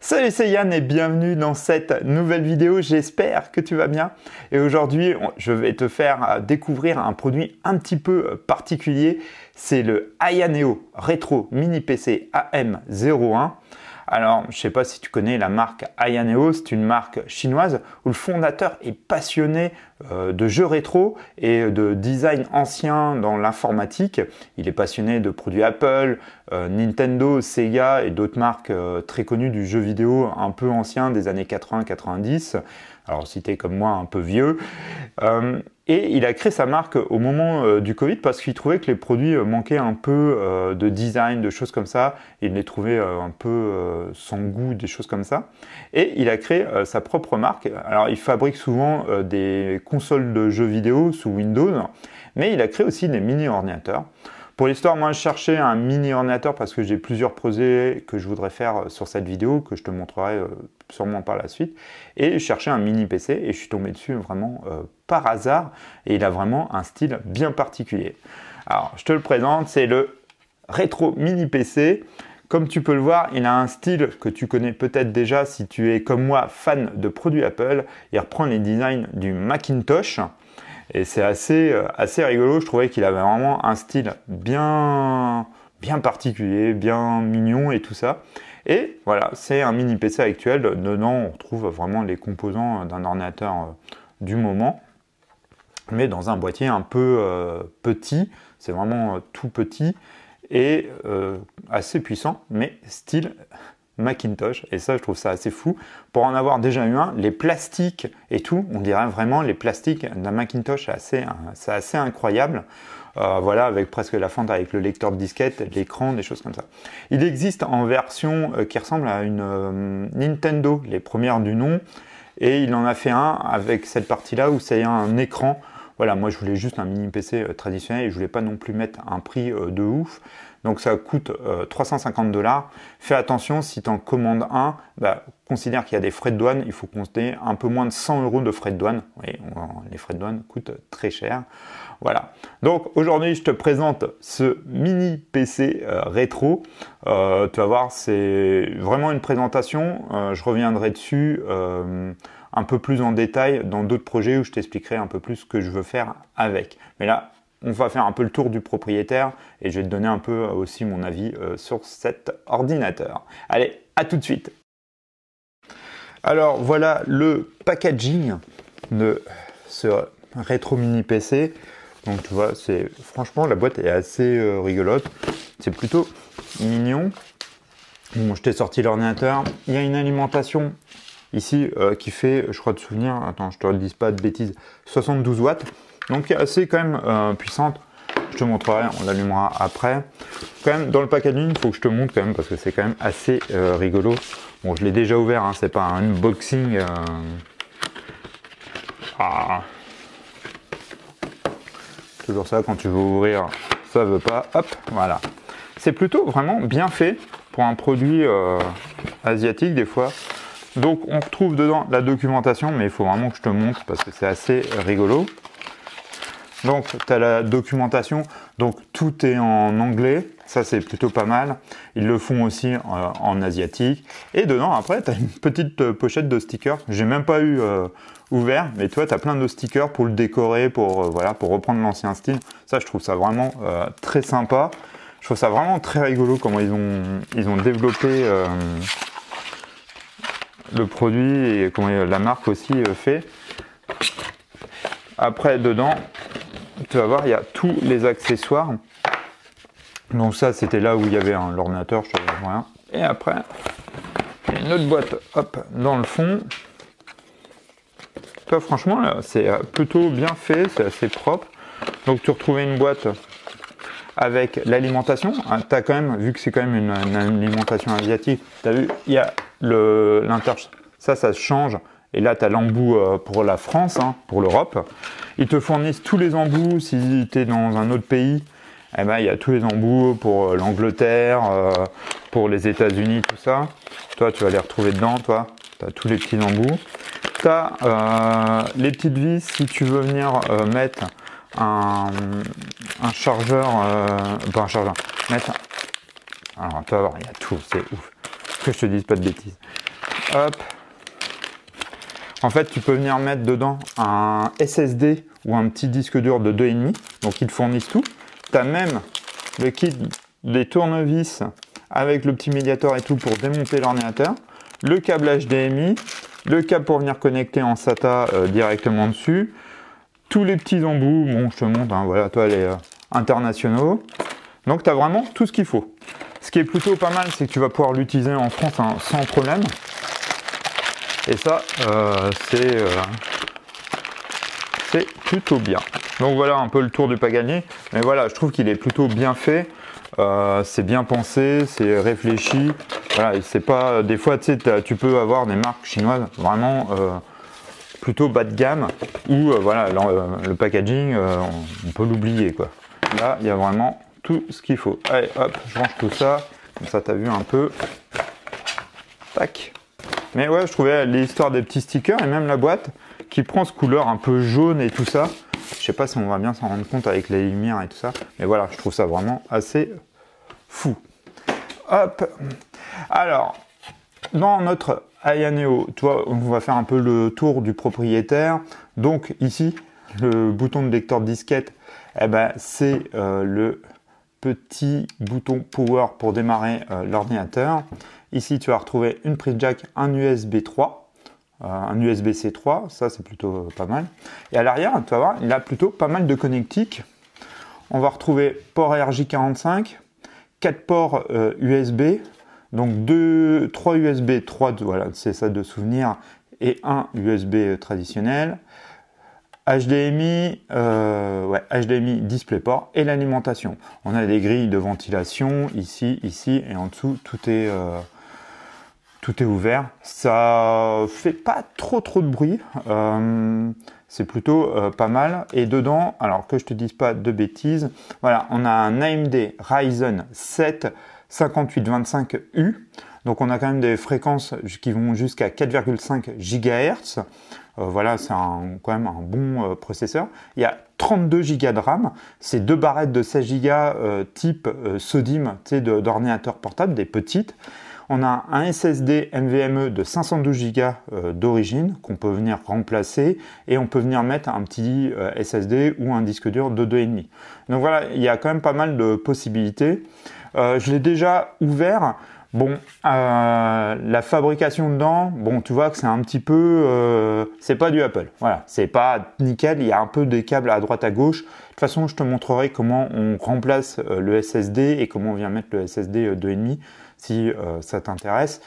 Salut, c'est Yann et bienvenue dans cette nouvelle vidéo. J'espère que tu vas bien. Et aujourd'hui, je vais te faire euh, découvrir un produit un petit peu euh, particulier. C'est le Ayaneo Retro Mini PC AM01. Alors, je ne sais pas si tu connais la marque Ayaneo, c'est une marque chinoise où le fondateur est passionné euh, de jeux rétro et de design ancien dans l'informatique. Il est passionné de produits Apple, euh, Nintendo, Sega et d'autres marques euh, très connues du jeu vidéo un peu ancien des années 80-90. Alors si comme moi un peu vieux. et il a créé sa marque au moment du Covid parce qu'il trouvait que les produits manquaient un peu de design, de choses comme ça. Il les trouvait un peu sans goût, des choses comme ça. Et il a créé sa propre marque. Alors il fabrique souvent des Console de jeux vidéo sous Windows, mais il a créé aussi des mini-ordinateurs. Pour l'histoire, moi je cherchais un mini-ordinateur parce que j'ai plusieurs projets que je voudrais faire euh, sur cette vidéo, que je te montrerai euh, sûrement par la suite, et je cherchais un mini-PC et je suis tombé dessus vraiment euh, par hasard, et il a vraiment un style bien particulier. Alors je te le présente, c'est le Retro Mini PC. Comme tu peux le voir, il a un style que tu connais peut-être déjà si tu es comme moi fan de produits Apple. Il reprend les designs du Macintosh. Et c'est assez, euh, rigolo, je trouvais qu'il avait vraiment un style bien, particulier, bien mignon et tout ça. Et voilà, c'est un mini PC actuel. Dedans, on retrouve vraiment les composants d'un ordinateur euh, du moment, mais dans un boîtier un peu euh, petit. C'est vraiment tout petit et euh, assez puissant, mais style Macintosh. Et ça, je trouve ça assez fou. Pour en avoir déjà eu un, les plastiques et tout, on dirait vraiment les plastiques d'un Macintosh, c'est assez, incroyable. Euh, voilà, avec presque la fente avec le lecteur de disquette, l'écran, des choses comme ça. Il existe en version euh, qui ressemble à une Nintendo, les premières du nom, et il en a fait un avec cette partie-là où c'est un écran voilà, moi je voulais juste un mini PC euh, traditionnel et je voulais pas non plus mettre un prix euh, de ouf. Donc ça coûte 350 euh, dollars. Fais attention, si tu en commandes un, bah, considère qu'il y a des frais de douane. Il faut compter un peu moins de 100 euros de frais de douane. Oui, les frais de douane coûtent très cher. Voilà. Donc aujourd'hui, je te présente ce mini PC rétro. tu vas voir, c'est vraiment une présentation. je reviendrai dessus un peu plus en détail dans d'autres projets où je t'expliquerai un peu plus ce que je veux faire avec. Mais là, on va faire un peu le tour du propriétaire et je vais te donner un peu euh, aussi mon avis euh, sur cet ordinateur. Allez, à tout de suite. Alors voilà le packaging de ce rétro mini PC. Donc tu vois, c'est franchement la boîte est assez euh, rigolote. C'est plutôt mignon. Bon, je t'ai sorti l'ordinateur. Il y a une alimentation ici euh, qui fait, je crois de souvenir, attends, je te dis pas de bêtises, 72 watts. Donc assez euh, quand même euh, puissante. Je te montrerai, on l'allumera après. Quand même, dans le packaging, il faut que je te montre quand même parce que c'est quand même assez rigolo. Bon, je l'ai déjà ouvert, hein, c'est pas un unboxing. Ah. Toujours ça, quand tu veux ouvrir, ça veut pas. Hop, voilà. C'est plutôt vraiment bien fait pour un produit asiatique des fois. Donc on retrouve dedans la documentation, mais il faut vraiment que je te montre parce que c'est assez rigolo. Donc tu as la documentation, donc tout est en anglais, ça c'est plutôt pas mal. Ils le font aussi euh, en, asiatique. Et dedans après tu as une petite euh, pochette de stickers, j'ai même pas eu euh, ouvert, mais vois, tu as plein de stickers pour le décorer, pour, reprendre l'ancien style. Ça je trouve ça vraiment très sympa. Je trouve ça vraiment très rigolo comment ils ont développé le produit et la marque aussi euh, fait. Après, dedans, tu vas voir, il y a tous les accessoires. Donc ça, c'était là où il y avait un ordinateur je te rien. Et après, une autre boîte, hop, dans le fond. toi franchement, c'est euh, plutôt bien fait, c'est assez propre. Donc tu retrouvais une boîte avec l'alimentation. Ah, tu as quand même, vu que c'est quand même une, une alimentation asiatique, tu as vu, il y a l'inter... Ça, ça change. Et là, tu as l'embout euh, pour la France, hein, pour l'Europe. Ils te fournissent tous les embouts. Si tu es dans un autre pays, eh ben, il y a tous les embouts pour euh, l'Angleterre, euh, pour les États-Unis, tout ça. Toi, tu vas les retrouver dedans, toi. Tu as tous les petits embouts. Tu les petites vis si tu veux venir mettre un, un chargeur. Euh, pas un chargeur. Mettre. Alors, tu vas voir, il y a tout, c'est ouf que je te dise pas de bêtises. En fait, tu peux venir mettre dedans un SSD ou un petit disque dur de 2,5. Donc, ils fournissent tout. Tu as même le kit des tournevis avec le petit médiator et tout pour démonter l'ordinateur. Le câble HDMI, le câble pour venir connecter en SATA euh, directement dessus. Tous les petits embouts, bon, je te montre, hein. voilà, toi, les euh, internationaux. Donc, tu as vraiment tout ce qu'il faut. Ce qui est plutôt pas mal, c'est que tu vas pouvoir l'utiliser en France hein, sans problème. Et ça, euh, euh, c'est plutôt bien. Donc voilà un peu le tour du Pagani. Mais voilà, je trouve qu'il est plutôt bien fait. Euh, c'est bien pensé, c'est réfléchi. Voilà, c'est pas. Des fois, tu sais, tu peux avoir des marques chinoises vraiment plutôt bas de gamme ou voilà le, packaging, on peut l'oublier quoi. Là, il y a vraiment tout ce qu'il faut. Allez, hop, je range tout ça. Comme ça, t'as vu un peu. Tac. Mais ouais, je trouvais l'histoire des petits stickers et même la boîte qui prend ce couleur un peu jaune et tout ça. Je sais pas si on va bien s'en rendre compte avec les lumières et tout ça. Mais voilà, je trouve ça vraiment assez fou. Hop. Alors, dans notre Ayaneo, tu vois, on va faire un peu le tour du propriétaire. Donc ici, le bouton de lecteur disquette, et eh ben, c'est euh, le petit bouton power pour démarrer euh, l'ordinateur. Ici, tu vas retrouver une prise jack, un USB 3, euh, un USB-C 3, ça c'est plutôt euh, pas mal. Et à l'arrière, tu vas voir, il a plutôt pas mal de connectiques. On va retrouver port RJ45, 4 ports USB, donc deux 3 USB 3, voilà, c'est ça de souvenir, et un USB traditionnel. HDMI, HDMI, euh, DisplayPort et l'alimentation. On a des grilles de ventilation ici, ici et en dessous, tout est euh, tout est ouvert. Ça fait pas trop trop de bruit. Euh, c'est plutôt pas mal. Et dedans, alors que je te dise pas de bêtises, voilà, on a un AMD Ryzen 7 5825U. Donc on a quand même des fréquences qui vont jusqu'à 4,5 GHz. Euh, voilà, c'est quand même un bon euh, processeur. Il y a 32 Go de RAM, c'est deux barrettes de 16 Go euh, type SODIMM d'ordinateur portable, des petites. On a un SSD NVMe de 512 Go d'origine qu'on peut venir remplacer et on peut venir mettre un petit SSD ou un disque dur de 2,5. Donc voilà, il y a quand même pas mal de possibilités. je l'ai déjà ouvert. Bon, euh, la fabrication dedans, bon, tu vois que c'est un petit peu, euh, c'est pas du Apple. Voilà, c'est pas nickel. Il y a un peu des câbles à droite à gauche. De toute façon, je te montrerai comment on remplace euh, le SSD et comment on vient mettre le SSD 2,5 si ça t'intéresse.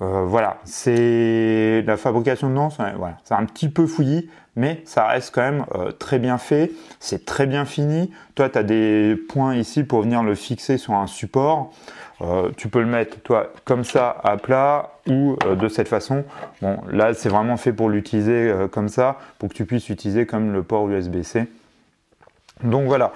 Euh, voilà, c'est la fabrication de danse voilà, c'est un petit peu fouillis, mais ça reste quand même euh, très bien fait, c'est très bien fini. Toi, tu as des points ici pour venir le fixer sur un support. Euh, tu peux le mettre, toi, comme ça, à plat ou de cette façon. Bon, là, c'est vraiment fait pour l'utiliser comme ça, pour que tu puisses utiliser comme le port USB-C. Donc voilà.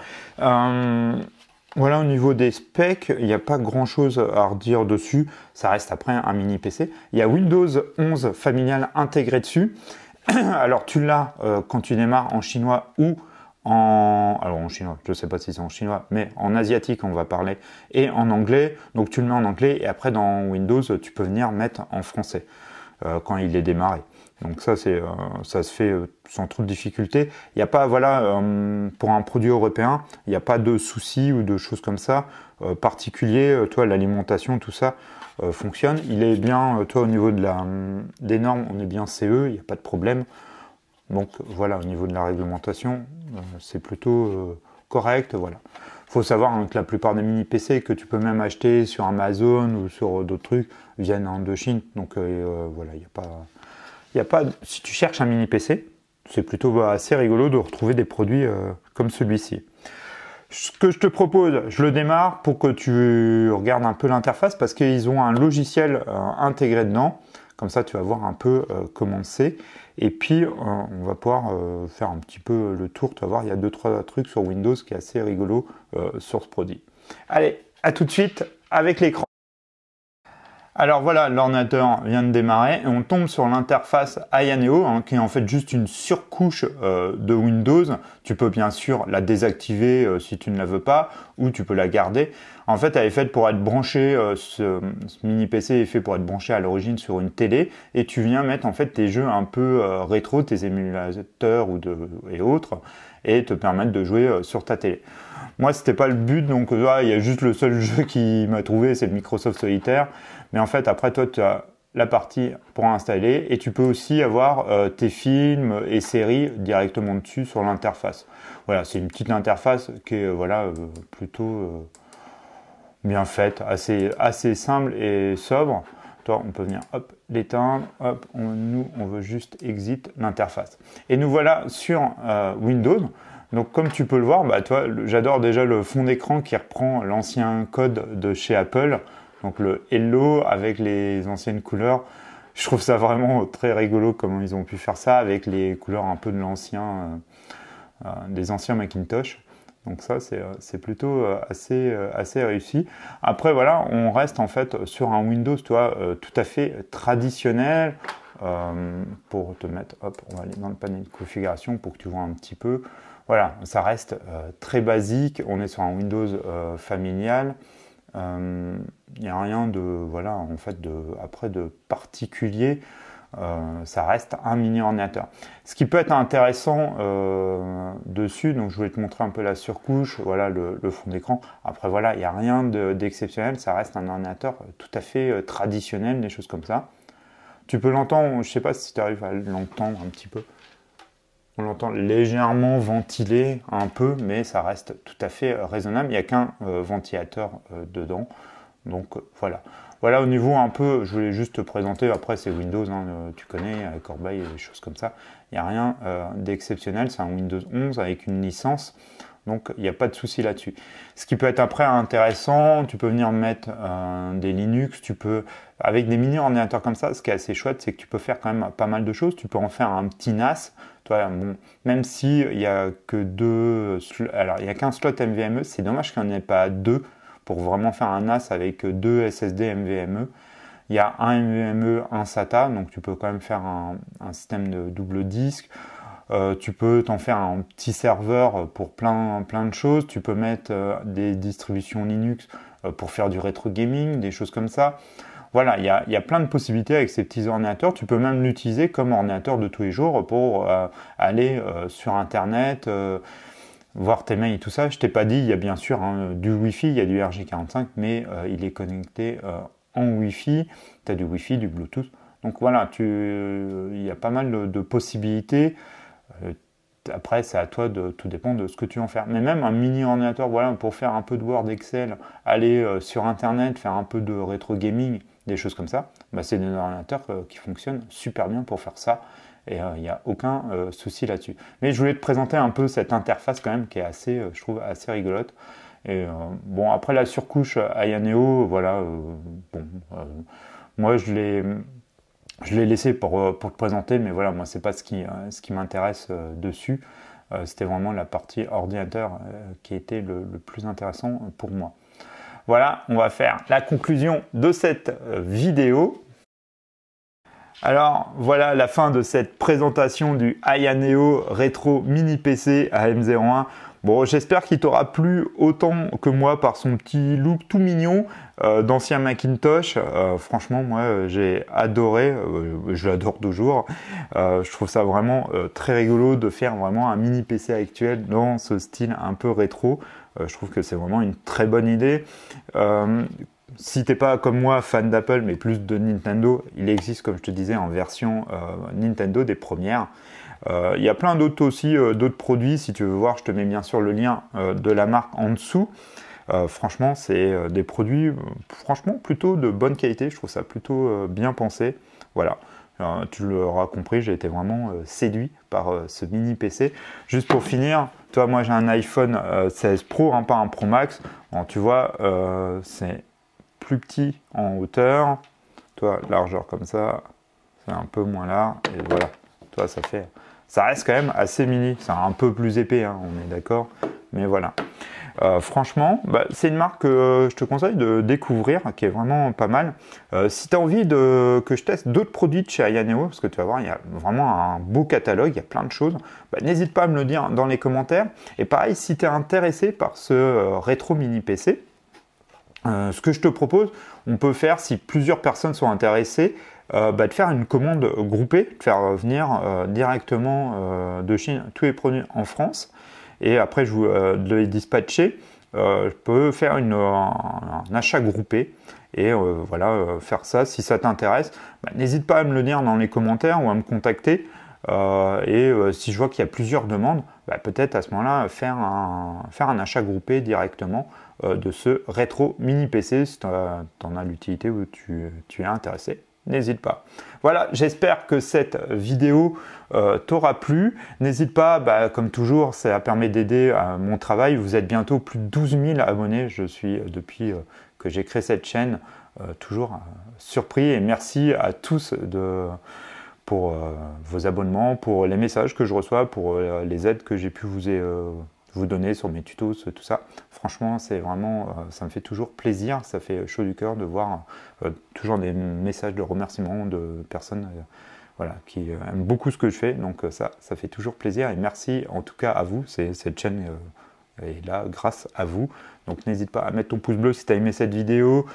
Voilà, au niveau des specs, il n'y a pas grand chose à redire dessus. Ça reste après un mini PC. Il y a Windows 11 familial intégré dessus. Alors, tu l'as euh, quand tu démarres en chinois ou en. Alors, en chinois, je sais pas si c'est en chinois, mais en asiatique, on va parler, et en anglais. Donc, tu le mets en anglais et après, dans Windows, tu peux venir mettre en français euh, quand il est démarré. Donc ça, c'est, euh, ça se fait euh, sans trop de difficultés. Il n'y a pas, voilà, euh, pour un produit européen, il n'y a pas de soucis ou de choses comme ça particuliers. toi, l'alimentation, tout ça fonctionne. Il est bien, toi, au niveau de la, hum, des normes, on est bien CE, il n'y a pas de problème. Donc voilà, au niveau de la réglementation, c'est plutôt correct. Voilà. Faut savoir hein, que la plupart des mini PC que tu peux même acheter sur Amazon ou sur d'autres trucs viennent en de Chine. Donc voilà, il n'y a pas a pas, si tu cherches un mini PC, c'est plutôt assez rigolo de retrouver des produits euh, comme celui-ci. Ce que je te propose, je le démarre pour que tu regardes un peu l'interface parce qu'ils ont un logiciel euh, intégré dedans. Comme ça, tu vas voir un peu euh, comment c'est. Et puis, on va pouvoir faire un petit peu le tour. Tu vas voir, il y a deux, trois trucs sur Windows qui est assez rigolo sur ce produit. Allez, à tout de suite avec l'écran. Alors voilà, l'ordinateur vient de démarrer et on tombe sur l'interface Ayaneo hein, qui est en fait juste une surcouche euh, de Windows. Tu peux bien sûr la désactiver euh, si tu ne la veux pas ou tu peux la garder. En fait, elle est faite pour être branchée, euh, ce, mini PC est fait pour être branché à l'origine sur une télé et tu viens mettre en fait tes jeux un peu rétro, tes émulateurs ou et autres et te permettre de jouer euh, sur ta télé. Moi, n'était pas le but, donc euh, ah, il y a juste le seul jeu qui m'a trouvé, c'est Microsoft Solitaire. Mais en fait, après, toi, tu as la partie pour installer et tu peux aussi avoir euh, tes films et séries directement dessus sur l'interface. Voilà, c'est une petite interface qui est voilà, plutôt bien faite, assez, assez simple et sobre. Toi, on peut venir hop, l'éteindre. Hop, on, nous, on veut juste exit l'interface. Et nous voilà sur euh, Windows. Donc, comme tu peux le voir, bah, toi, j'adore déjà le fond d'écran qui reprend l'ancien code de chez Apple. Donc, le Hello avec les anciennes couleurs. Je trouve ça vraiment très rigolo comment ils ont pu faire ça avec les couleurs un peu de l'ancien, euh, euh, des anciens Macintosh. Donc ça, c'est euh, plutôt euh, euh, assez, réussi. Après, voilà, on reste en fait sur un Windows, toi tout à fait traditionnel. pour te mettre, hop, on va aller dans le panier de configuration pour que tu vois un petit peu. Voilà, ça reste très basique. On est sur un Windows familial. Il n'y a rien de, voilà, en fait, de, après de particulier. Euh, ça reste un mini ordinateur. Ce qui peut être intéressant euh, dessus, donc je voulais te montrer un peu la surcouche, voilà le, fond d'écran. Après voilà, il n'y a rien d'exceptionnel, ça reste un ordinateur euh, tout à fait traditionnel, des choses comme ça. Tu peux l'entendre, je ne sais pas si tu arrives à l'entendre un petit peu. On l'entend légèrement ventilé un peu, mais ça reste tout à fait raisonnable. Il n'y a qu'un ventilateur dedans. Donc voilà. Voilà, au niveau un peu, je voulais juste te présenter, après c'est Windows, hein, euh, tu connais, Corbeil et des choses comme ça. Il n'y a rien euh, d'exceptionnel, c'est un Windows 11 avec une licence, donc il n'y a pas de souci là-dessus. Ce qui peut être après intéressant, tu peux venir mettre euh, des Linux, tu peux, avec des mini-ordinateurs comme ça, ce qui est assez chouette, c'est que tu peux faire quand même pas mal de choses. Tu peux en faire un petit NAS, toi, bon, même s'il n'y a que deux, alors il y a qu'un slot MVME, c'est dommage qu'il n'y en ait pas deux pour vraiment faire un NAS avec deux SSD MVME. Il y a un MVME, un SATA, donc tu peux quand même faire un, système de double disque. Euh, tu peux t'en faire un petit serveur pour plein, plein de choses. Tu peux mettre euh, des distributions Linux euh, pour faire du rétro gaming, des choses comme ça. Voilà, il y a, plein de possibilités avec ces petits ordinateurs. Tu peux même l'utiliser comme ordinateur de tous les jours pour aller sur Internet voir tes mails et tout ça. Je t'ai pas dit, il y a bien sûr hein, du Wi-Fi, il y a du RG45, mais euh, il est connecté euh, en Wi-Fi. Tu as du Wi-Fi, du Bluetooth. Donc voilà, euh, il y a pas mal de, possibilités. après, c'est à toi de tout dépend de ce que tu veux en faire. Mais même un mini ordinateur, voilà, pour faire un peu de Word, Excel, aller sur Internet, faire un peu de rétro gaming, des choses comme ça, bah, c'est des ordinateurs qui fonctionnent super bien pour faire ça et il euh, n'y a aucun euh, souci là-dessus. Mais je voulais te présenter un peu cette interface quand même qui est assez, euh, je trouve, assez rigolote. Et bon, après la surcouche Ayaneo, voilà, bon, moi je l'ai je l'ai laissé pour, te présenter, mais voilà, moi, c'est pas ce qui, ce qui m'intéresse dessus. C'était vraiment la partie ordinateur qui était le, plus intéressant pour moi. Voilà, on va faire la conclusion de cette vidéo. Alors voilà la fin de cette présentation du Aya Retro Mini PC AM01. Bon, j'espère qu'il t'aura plu autant que moi par son petit look tout mignon euh, d'ancien Macintosh. Euh, franchement, moi, euh, j'ai adoré. je l'adore toujours. je trouve ça vraiment très rigolo de faire vraiment un mini PC actuel dans ce style un peu rétro. je trouve que c'est vraiment une très bonne idée si t'es pas comme moi fan d'Apple mais plus de Nintendo, il existe comme je te disais en version euh, Nintendo des premières. Euh, il y a plein d'autres aussi, euh, d'autres produits. Si tu veux voir, je te mets bien sûr le lien de la marque en dessous. franchement, c'est des produits franchement plutôt de bonne qualité. Je trouve ça plutôt bien pensé. Voilà. tu l'auras compris, j'ai été vraiment séduit par ce mini PC. Juste pour finir, toi, moi j'ai un iPhone 16 Pro, hein, pas un Pro Max. tu vois, c'est plus petit en hauteur. Toi, largeur comme ça, c'est un peu moins large. Et voilà, toi, ça fait. Ça reste quand même assez mini. C'est un peu plus épais, hein, on est d'accord. Mais voilà. Euh, franchement, bah, c'est une marque que je te conseille de découvrir, qui est vraiment pas mal. Euh, si tu as envie de, que je teste d'autres produits de chez Ayaneo, parce que tu vas voir, il y a vraiment un beau catalogue, il y a plein de choses, bah, n'hésite pas à me le dire dans les commentaires. Et pareil, si tu es intéressé par ce euh, rétro mini PC, euh, ce que je te propose, on peut faire, si plusieurs personnes sont intéressées, euh, bah, de faire une commande groupée, de faire euh, venir directement de Chine tous les produits en France, et après je vous, les dispatcher. je peux faire un, achat groupé et voilà faire ça si ça t'intéresse bah, n'hésite pas à me le dire dans les commentaires ou à me contacter et si je vois qu'il y a plusieurs demandes bah, peut-être à ce moment là faire un achat groupé directement euh, de ce rétro mini PC. Si tu en as l'utilité ou tu, es intéressé, n'hésite pas. Voilà, j'espère que cette vidéo euh, t'aura plu. N'hésite pas, bah, comme toujours, ça permet d'aider à euh, mon travail. Vous êtes bientôt plus de 12 000 abonnés. Je suis, depuis que j'ai créé cette chaîne, toujours surpris. Et merci à tous de, pour vos abonnements, pour les messages que je reçois, pour les aides que j'ai pu vous, vous donner sur mes tutos, tout ça. Franchement, c'est vraiment, euh, ça me fait toujours plaisir, ça fait chaud du cœur de voir euh, toujours des messages de remerciements de personnes euh, voilà, qui aiment beaucoup ce que je fais. Donc ça, ça fait toujours plaisir et merci en tout cas à vous, cette chaîne est là grâce à vous. Donc n'hésite pas à mettre ton pouce bleu si tu as aimé cette vidéo,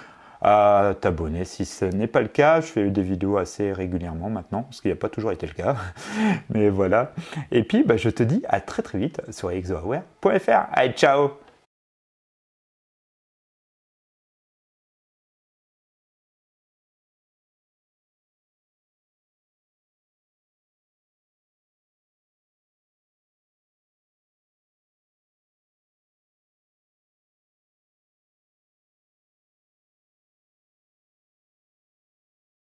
à t'abonner si ce n'est pas le cas. Je fais des vidéos assez régulièrement maintenant, ce qui n'a pas toujours été le cas. Mais voilà. Et puis, bah, je te dis à très très vite sur exoaware.fr. Allez, ciao